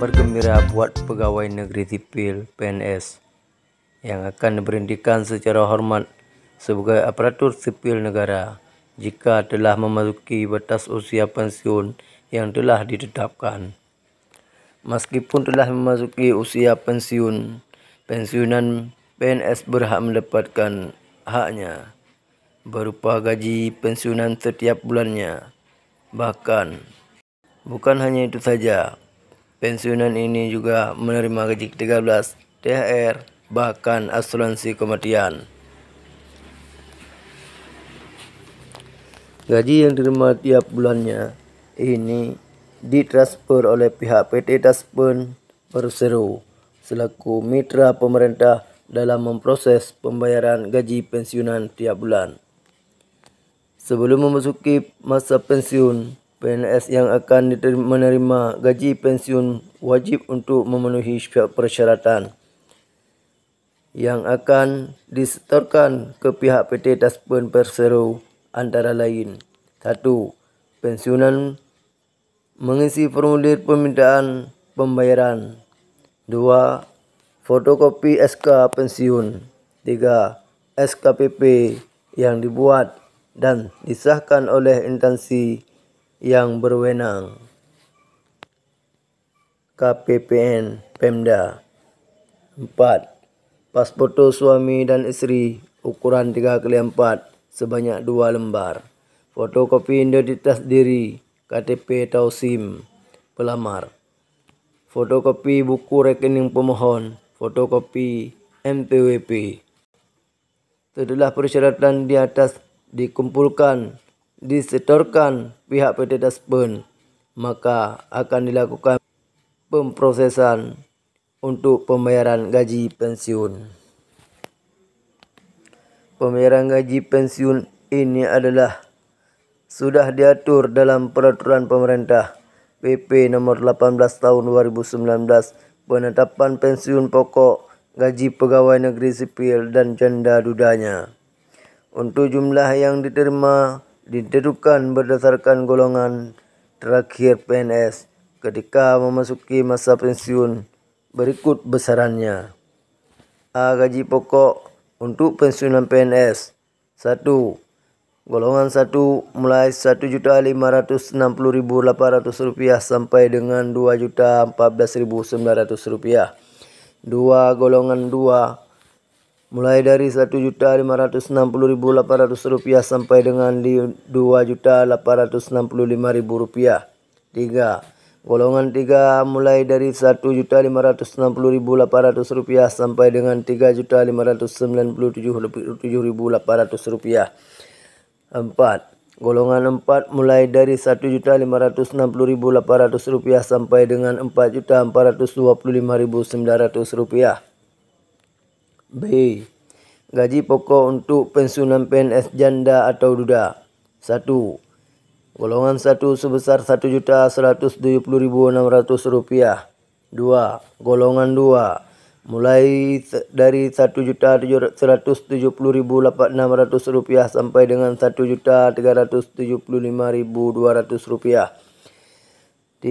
kabar gembira buat pegawai negeri sipil PNS yang akan diberhentikan secara hormat sebagai aparatur sipil negara jika telah memasuki batas usia pensiun yang telah ditetapkan. Meskipun telah memasuki usia pensiun, pensiunan PNS berhak mendapatkan haknya berupa gaji pensiunan setiap bulannya. Bahkan, bukan hanya itu saja, Pensiunan ini juga menerima gaji ke-13, THR, bahkan asuransi kematian. Gaji yang diterima tiap bulannya ini ditransfer oleh pihak PT Taspen Persero selaku mitra pemerintah dalam memproses pembayaran gaji pensiunan tiap bulan. Sebelum memasuki masa pensiun, PNS yang akan menerima gaji pensiun wajib untuk memenuhi persyaratan yang akan disetorkan ke pihak PT Taspen Persero antara lain 1. Pensiunan mengisi formulir permintaan pembayaran 2. Fotokopi SK pensiun 3. SKPP yang dibuat dan disahkan oleh intansi yang berwenang KPPN Pemda 4. Pas foto suami dan istri ukuran 3 kali 4 sebanyak 2 lembar Fotokopi identitas diri KTP atau SIM pelamar Fotokopi buku rekening pemohon Fotokopi MPWP Setelah persyaratan di atas dikumpulkan disetorkan pihak PT Daspen, maka akan dilakukan pemprosesan untuk pembayaran gaji pensiun. Pembayaran gaji pensiun ini adalah sudah diatur dalam peraturan pemerintah PP nomor 18 tahun 2019 penetapan pensiun pokok gaji pegawai negeri sipil dan janda dudanya. Untuk jumlah yang diterima ditentukan berdasarkan golongan terakhir PNS ketika memasuki masa pensiun. Berikut besarannya. A. Gaji pokok untuk pensiunan PNS. 1. Golongan 1 mulai Rp1.560.800 sampai dengan Rp2.014.900. 2. Golongan 2 mulai dari satu juta lima ratus enam puluh ribu delapan ratus rupiah sampai dengan dua juta delapan ratus enam puluh lima ribu rupiah tiga golongan tiga mulai dari satu juta lima ratus enam puluh ribu delapan ratus rupiah sampai dengan tiga juta lima ratus sembilan puluh tujuh tujuh ribu delapan ratus rupiah empat Golongan 4 mulai dari Rp1.560.800 sampai dengan Rp4.425.900. B. Gaji pokok untuk pensiunan PNS janda atau duda. 1. Golongan 1 sebesar Rp1.170.600. 2. Golongan 2 mulai dari Rp1.170.600 sampai dengan Rp1.375.200. 3.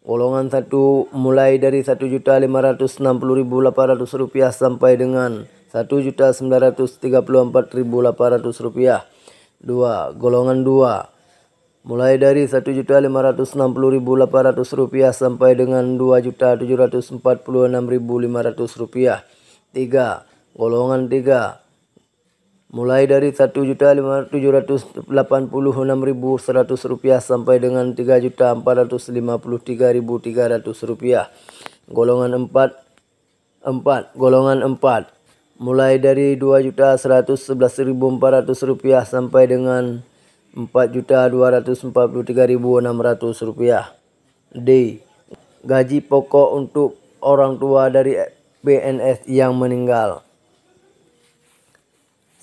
Golongan 1 mulai dari Rp1.560.800 sampai dengan Rp1.934.800. 2. Golongan 2 mulai dari Rp1.560.800 sampai dengan Rp2.746.500. 3. Golongan 3 mulai dari satu juta lima tujuh ratus delapan puluh enam ribu seratus rupiah sampai dengan tiga juta empat ratus lima puluh tiga ribu tiga ratus rupiah golongan empat empat golongan empat mulai dari dua juta seratus sebelas ribu empat ratus rupiah sampai dengan empat juta dua ratus empat puluh tiga ribu enam ratus rupiah d gaji pokok untuk orang tua dari PNS yang meninggal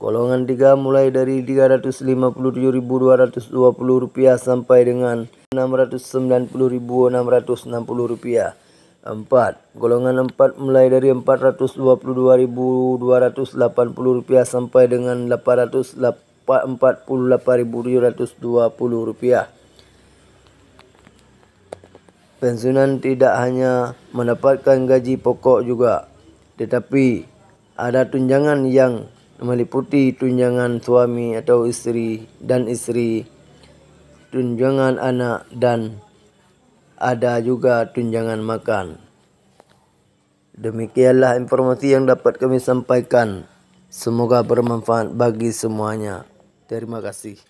Golongan 3 mulai dari Rp357.220 sampai dengan Rp690.660. 4. Golongan 4 mulai dari Rp422.280 sampai dengan Rp848.720. Pensiunan tidak hanya mendapatkan gaji pokok juga, tetapi ada tunjangan yang meliputi tunjangan suami atau istri dan istri, tunjangan anak dan ada juga tunjangan makan. Demikianlah informasi yang dapat kami sampaikan. Semoga bermanfaat bagi semuanya. Terima kasih.